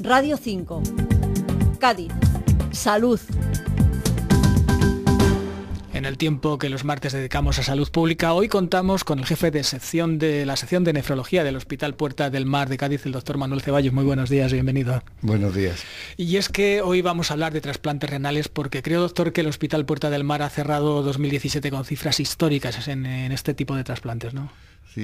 Radio 5. Cádiz. Salud. En el tiempo que los martes dedicamos a salud pública, hoy contamos con el jefe de sección de la sección de nefrología del Hospital Puerta del Mar de Cádiz, el doctor Manuel Ceballos. Muy buenos días, bienvenido. Buenos días. Y es que hoy vamos a hablar de trasplantes renales porque creo, doctor, que el Hospital Puerta del Mar ha cerrado 2017 con cifras históricas en, en este tipo de trasplantes, ¿no?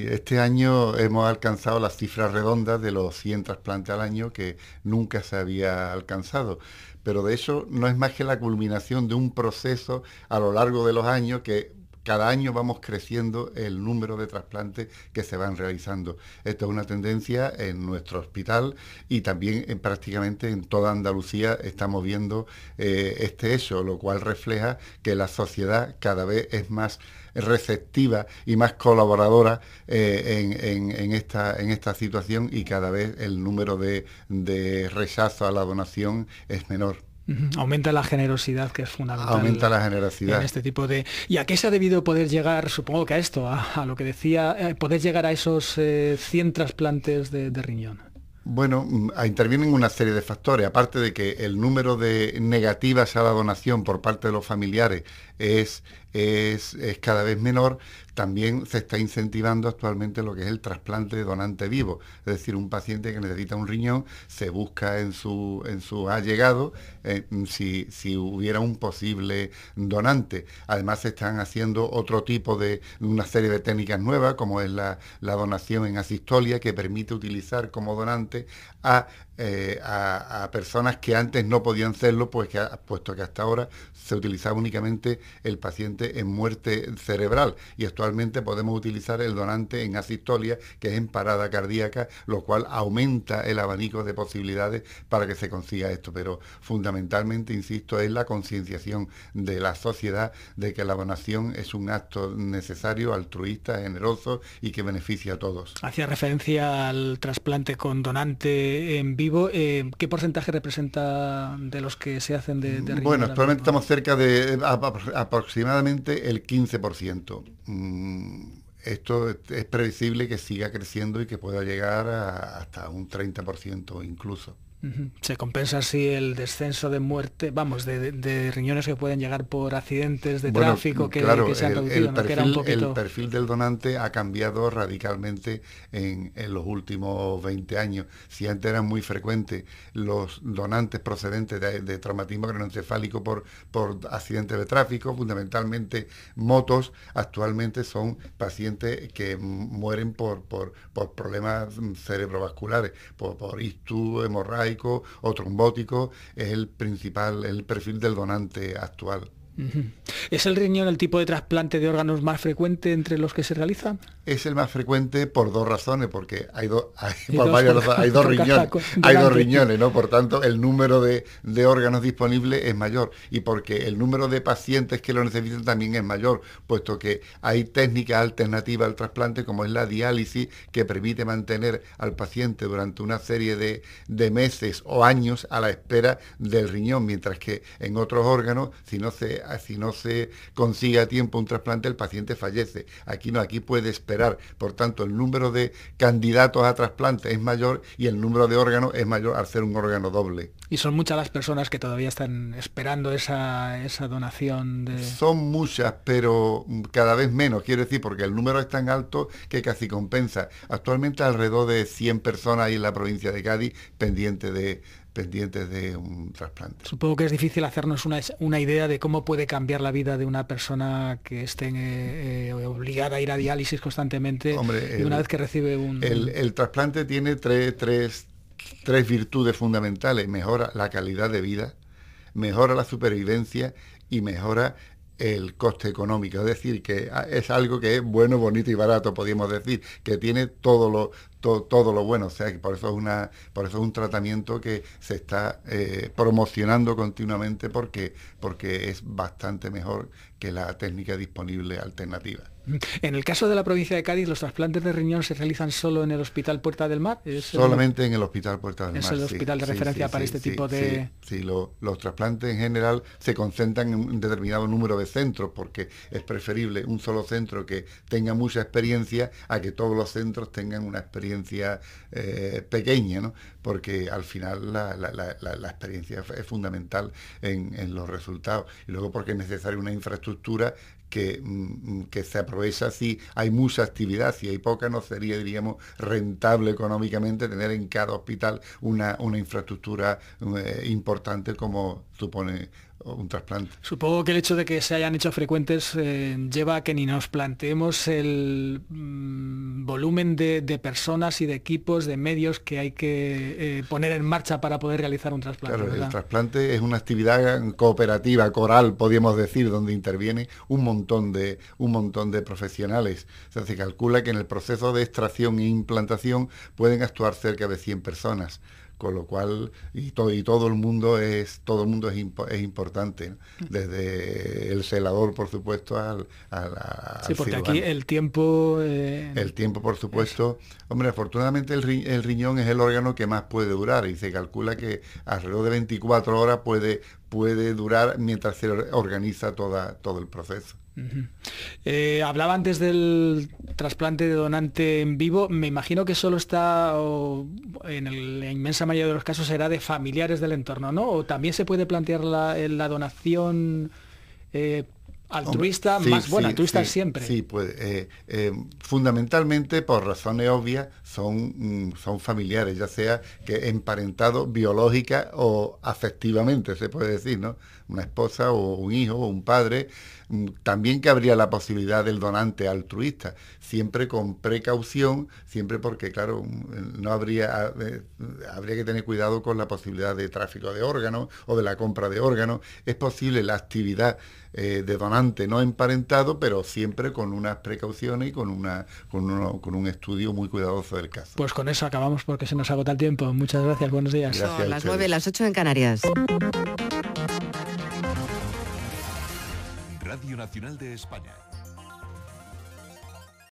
este año hemos alcanzado las cifras redondas de los 100 trasplantes al año que nunca se había alcanzado. Pero de hecho no es más que la culminación de un proceso a lo largo de los años que cada año vamos creciendo el número de trasplantes que se van realizando. Esto es una tendencia en nuestro hospital y también en, prácticamente en toda Andalucía estamos viendo eh, este hecho, lo cual refleja que la sociedad cada vez es más receptiva y más colaboradora eh, en, esta, situación y cada vez el número de, de rechazo a la donación es menor. Aumenta la generosidad, que es fundamental. Aumenta la generosidad. En este tipo de... ¿Y a qué se ha debido poder llegar, supongo que a esto, a, lo que decía, eh, poder llegar a esos 100 eh, trasplantes de, de riñón? Bueno, mm, intervienen una serie de factores, aparte de que el número de negativas a la donación por parte de los familiares es es, cada vez menor, también se está incentivando actualmente lo que es el trasplante de donante vivo. Es decir, un paciente que necesita un riñón se busca en su, en su allegado eh, si, hubiera un posible donante. Además se están haciendo otro tipo de una serie de técnicas nuevas, como es la, la donación en asistolia, que permite utilizar como donante a eh, a, personas que antes no podían serlo, pues que, puesto que hasta ahora se utilizaba únicamente el paciente en muerte cerebral y actualmente podemos utilizar el donante en asistolia, que es en parada cardíaca, lo cual aumenta el abanico de posibilidades para que se consiga esto. Pero fundamentalmente, insisto, es la concienciación de la sociedad de que la donación es un acto necesario, altruista, generoso y que beneficia a todos. Hacía referencia al trasplante con donante en vida eh, ¿qué porcentaje representa de los que se hacen de, de Bueno, actualmente estamos cerca de eh, aproximadamente el 15%. Mm, esto es previsible que siga creciendo y que pueda llegar hasta un 30% incluso. Se compensa así el descenso de muerte, vamos, de, riñones que pueden llegar por accidentes de tráfico que, se han El, perfil, del donante ha cambiado radicalmente en, los últimos 20 años. Si antes eran muy frecuentes los donantes procedentes de, traumatismo craneoencefálico por, por accidentes de tráfico, fundamentalmente motos, actualmente son pacientes que mueren por, por, problemas cerebrovasculares, por, por hemorragia o trombótico es el principal, el perfil del donante actual. ¿Es el riñón el tipo de trasplante de órganos más frecuente entre los que se realizan. Es el más frecuente por dos razones, porque hay, dos, hay dos, riñones, ¿no? Por tanto, el número de, órganos disponibles es mayor y porque el número de pacientes que lo necesitan también es mayor, puesto que hay técnicas alternativas al trasplante, como es la diálisis, que permite mantener al paciente durante una serie de, de meses o años a la espera del riñón, mientras que en otros órganos, si no se si no se consigue a tiempo un trasplante, el paciente fallece. Aquí no, aquí puede esperar. Por tanto, el número de candidatos a trasplante es mayor y el número de órganos es mayor al ser un órgano doble. Y son muchas las personas que todavía están esperando esa, esa donación de... Son muchas, pero cada vez menos, quiero decir, porque el número es tan alto que casi compensa. Actualmente alrededor de 100 personas hay en la provincia de Cádiz pendiente de, pendientes de un trasplante. Supongo que es difícil hacernos una, una idea de cómo puede cambiar la vida de una persona que esté eh, eh, obligada a ir a diálisis constantemente de una vez que recibe un... El, trasplante tiene tres, tres, tres virtudes fundamentales. Mejora la calidad de vida, mejora la supervivencia y mejora el coste económico, es decir, que es algo que es bueno, bonito y barato, podríamos decir, que tiene todo lo, todo lo bueno. O sea, que por eso es, una, por eso es un tratamiento que se está eh, promocionando continuamente porque, porque es bastante mejor que la técnica disponible alternativa. En el caso de la provincia de Cádiz, ¿los trasplantes de riñón se realizan solo en el Hospital Puerta del Mar? Solamente en el Hospital Puerta del Mar. Es el hospital de referencia para este tipo de... Sí, los trasplantes en general se concentran en un determinado número de centros porque es preferible un solo centro que tenga mucha experiencia a que todos los centros tengan una experiencia eh, pequeña, porque al final la, experiencia es fundamental en, los resultados. Y luego porque es necesaria una infraestructura que, mm, se aprovecha si hay mucha actividad, si hay poca, no sería, diríamos, rentable económicamente tener en cada hospital una, infraestructura eh, importante como supone un trasplante. Supongo que el hecho de que se hayan hecho frecuentes eh, lleva a que ni nos planteemos el... Mm, volumen de, personas y de equipos, de medios que hay que eh, poner en marcha para poder realizar un trasplante. Claro, el trasplante es una actividad cooperativa, coral, podríamos decir, donde interviene un montón de, un montón de profesionales. se calcula que en el proceso de extracción e implantación pueden actuar cerca de 100 personas con lo cual y, todo el mundo es todo el mundo es, importante mm. desde el celador por supuesto al, al, sí porque aquí el tiempo eh, el tiempo por supuesto hombre afortunadamente el, riñón es el órgano que más puede durar y se calcula que alrededor de 24 horas puede puede durar mientras se organiza toda todo el proceso eh, hablaba antes del trasplante de donante en vivo. Me imagino que solo está, en la inmensa mayoría de los casos, será de familiares del entorno, ¿no? O también se puede plantear la, donación eh, altruista, más bueno, altruista siempre. Sí, pues eh, eh, fundamentalmente por razones obvias son, mm, son familiares, ya sea que emparentado biológica o afectivamente, se puede decir, ¿no? Una esposa o un hijo o un padre, mm, también que habría la posibilidad del donante altruista, siempre con precaución, siempre porque, claro, mm, no habría, ah, eh, habría que tener cuidado con la posibilidad de tráfico de órganos o de la compra de órganos. Es posible la actividad de donante no emparentado, pero siempre con unas precauciones y con, una, con, un estudio muy cuidadoso del caso. Pues con eso acabamos porque se nos agota el tiempo. Muchas gracias, buenos días. las 9, las 8 en Canarias. Radio Nacional de España.